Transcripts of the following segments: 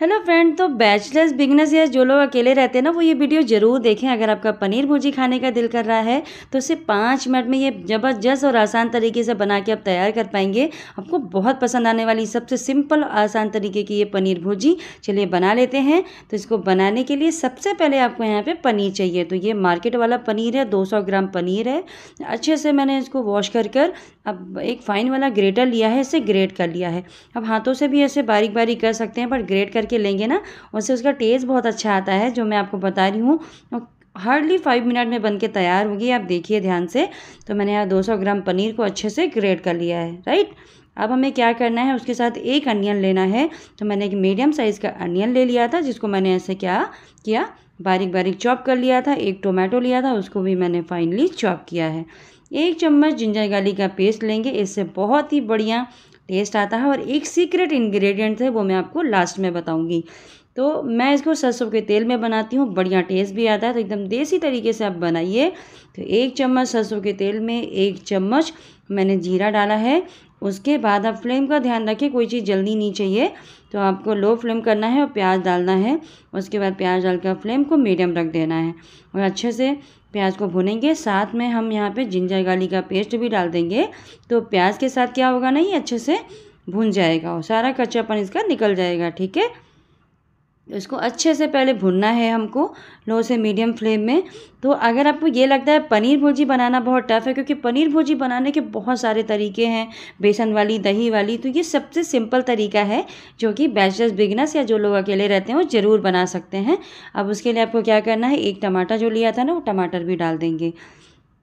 Hello friend तो bachelors beginners या जो लोग अकेले रहते हैं ना वो ये वीडियो ज़रूर देखें अगर आपका पनीर भुर्जी खाने का दिल कर रहा है तो इसे पाँच मिनट में ये ज़बरदस्त और आसान तरीके से बना के आप तैयार कर पाएंगे आपको बहुत पसंद आने वाली सबसे सिंपल और आसान तरीके की ये पनीर भुर्जी चलिए बना लेते हैं तो इसको बनाने के लिए सबसे पहले आपको यहाँ पर पनीर चाहिए तो ये मार्केट वाला पनीर है दो ग्राम पनीर है अच्छे से मैंने इसको वॉश कर कर अब एक फ़ाइन वाला ग्रेटर लिया है इसे ग्रेट कर लिया है अब हाथों से भी ऐसे बारीक बारीक कर सकते हैं बट ग्रेट कर करके लेंगे ना उससे उसका टेस्ट बहुत अच्छा आता है जो मैं आपको बता रही हूँ हार्डली फाइव मिनट में बनके तैयार होगी आप देखिए ध्यान से तो मैंने यहाँ 200 ग्राम पनीर को अच्छे से ग्रेट कर लिया है राइट अब हमें क्या करना है उसके साथ एक अनियन लेना है तो मैंने एक मीडियम साइज़ का अनियन ले लिया था जिसको मैंने ऐसे क्या किया बारीक बारीक चॉप कर लिया था एक टोमेटो लिया था उसको भी मैंने फाइनली चॉप किया है एक चम्मच जिंजर गार्लिक का पेस्ट लेंगे इससे बहुत ही बढ़िया टेस्ट आता है और एक सीक्रेट इंग्रेडिएंट है वो मैं आपको लास्ट में बताऊंगी तो मैं इसको सरसों के तेल में बनाती हूँ बढ़िया टेस्ट भी आता है तो एकदम देसी तरीके से आप बनाइए तो एक चम्मच सरसों के तेल में एक चम्मच मैंने जीरा डाला है उसके बाद आप फ्लेम का ध्यान रखें कोई चीज़ जल्दी नहीं चाहिए तो आपको लो फ्लेम करना है और प्याज डालना है उसके बाद प्याज डालकर फ्लेम को मीडियम रख देना है और अच्छे से प्याज को भुनेंगे साथ में हम यहाँ पे जिंजर गाली का पेस्ट भी डाल देंगे तो प्याज के साथ क्या होगा नहीं अच्छे से भुन जाएगा और सारा कच्चापन इसका निकल जाएगा ठीक है इसको अच्छे से पहले भुनना है हमको लो से मीडियम फ्लेम में तो अगर आपको ये लगता है पनीर भुर्जी बनाना बहुत टफ है क्योंकि पनीर भुर्जी बनाने के बहुत सारे तरीके हैं बेसन वाली दही वाली तो ये सबसे सिंपल तरीका है जो कि बैचलर्स बिगनर्स या जो लोग अकेले रहते हैं वो ज़रूर बना सकते हैं अब उसके लिए आपको क्या करना है एक टमाटर जो लिया था ना वो टमाटर भी डाल देंगे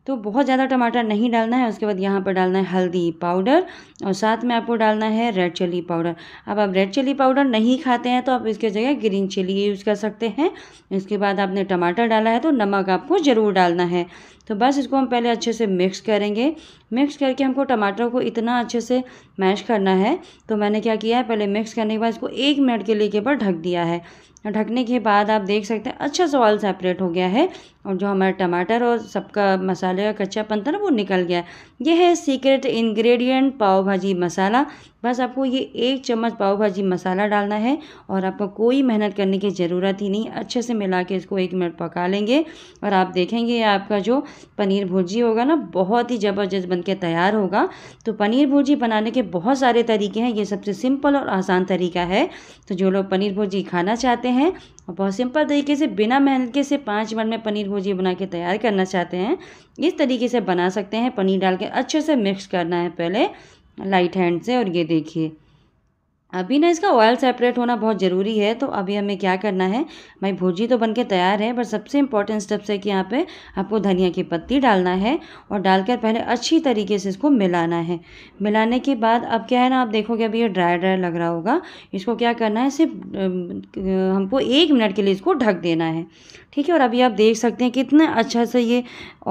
तो बहुत ज़्यादा टमाटर नहीं डालना है उसके बाद यहाँ पर डालना है हल्दी पाउडर और साथ में आपको डालना है रेड चिली पाउडर अब आप रेड चिली पाउडर नहीं खाते हैं तो आप इसके जगह ग्रीन चिली यूज़ कर सकते हैं इसके बाद आपने टमाटर डाला है तो नमक आपको ज़रूर डालना है तो बस इसको हम पहले अच्छे से मिक्स करेंगे मिक्स करके हमको टमाटर को इतना अच्छे से मैश करना है तो मैंने क्या किया है पहले मिक्स करने के बाद इसको एक मिनट के लिए के ऊपर ढक दिया है ढकने के बाद आप देख सकते हैं अच्छा सा ऑयल सेपरेट हो गया है और जो हमारा टमाटर और सबका मसाले का कच्चापन था ना वो निकल गया है। यह है सीक्रेट इंग्रेडिएंट पाव भाजी मसाला बस आपको ये एक चम्मच पाव भाजी मसाला डालना है और आपको कोई मेहनत करने की ज़रूरत ही नहीं अच्छे से मिला के इसको एक मिनट पका लेंगे और आप देखेंगे आपका जो पनीर भुर्जी होगा ना बहुत ही ज़बरदस्त बन के तैयार होगा तो पनीर भुर्जी बनाने के बहुत सारे तरीके हैं ये सबसे सिंपल और आसान तरीका है तो जो लोग पनीर भुर्जी खाना चाहते हैं और बहुत सिंपल तरीके से बिना मेहनत के से पाँच मिनट में पनीर भुर्जी बना के तैयार करना चाहते हैं इस तरीके से बना सकते हैं पनीर डाल के अच्छे से मिक्स करना है पहले लाइट हैंड से और ये देखिए अभी ना इसका ऑयल सेपरेट होना बहुत ज़रूरी है तो अभी हमें क्या करना है भाई भुर्जी तो बनके तैयार है पर सबसे इम्पॉर्टेंट स्टेप्स है कि यहाँ पे आपको धनिया की पत्ती डालना है और डालकर पहले अच्छी तरीके से इसको मिलाना है मिलाने के बाद अब क्या है ना आप देखोगे अभी ये ड्राई ड्राई लग रहा होगा इसको क्या करना है सिर्फ हमको एक मिनट के लिए इसको ढक देना है ठीक है और अभी आप देख सकते हैं कितना अच्छा से ये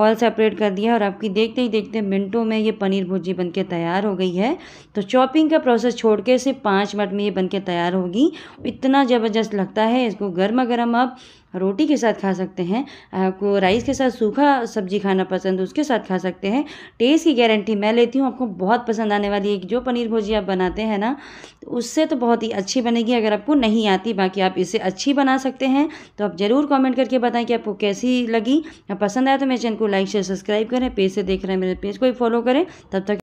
ऑयल सेपरेट कर दिया और आपकी देखते ही देखते मिनटों में ये पनीर भुर्जी बन तैयार हो गई है तो चॉपिंग का प्रोसेस छोड़ के सिर्फ पाँच मिनट में ये बनके तैयार होगी इतना ज़बरदस्त लगता है इसको गर्मा गर्म आप रोटी के साथ खा सकते हैं आपको राइस के साथ सूखा सब्जी खाना पसंद उसके साथ खा सकते हैं टेस्ट की गारंटी मैं लेती हूँ आपको बहुत पसंद आने वाली है जो पनीर भुजी आप बनाते हैं ना तो उससे तो बहुत ही अच्छी बनेगी अगर आपको नहीं आती बाकी आप इसे अच्छी बना सकते हैं तो आप ज़रूर कॉमेंट करके बताएं कि आपको कैसी लगी पसंद आया तो मेरे चैनल को लाइक शेयर सब्सक्राइब करें पेज से देख रहे हैं मेरे पेज को ही फॉलो करें तब तक